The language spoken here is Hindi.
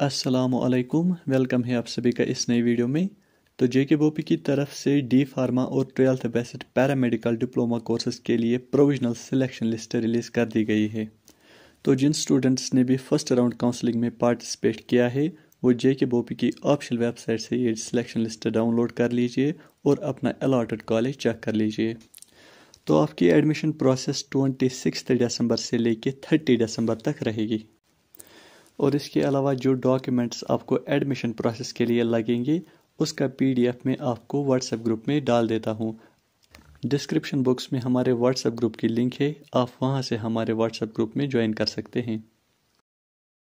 असलकुम वेलकम है आप सभी का इस नई वीडियो में तो जे के बोपी की तरफ से डी फार्मा और twelfth based paramedical diploma courses के लिए प्रोविजनल सिलेक्शन लिस्ट रिलीज़ कर दी गई है तो जिन स्टूडेंट्स ने भी फर्स्ट राउंड काउंसलिंग में पार्टिसिपेट किया है वो जे के बोपी की ऑफिशियल वेबसाइट से ये सिलेक्शन लिस्ट डाउनलोड कर लीजिए और अपना अलाटेड कॉलेज चेक कर लीजिए तो आपकी admission process twenty six December से लेके थर्टी दिसंबर तक रहेगी और इसके अलावा जो डॉक्यूमेंट्स आपको एडमिशन प्रोसेस के लिए लगेंगे उसका पीडीएफ में आपको व्हाट्सएप ग्रुप में डाल देता हूँ डिस्क्रिप्शन बॉक्स में हमारे व्हाट्सएप ग्रुप की लिंक है आप वहाँ से हमारे व्हाट्सएप ग्रुप में ज्वाइन कर सकते हैं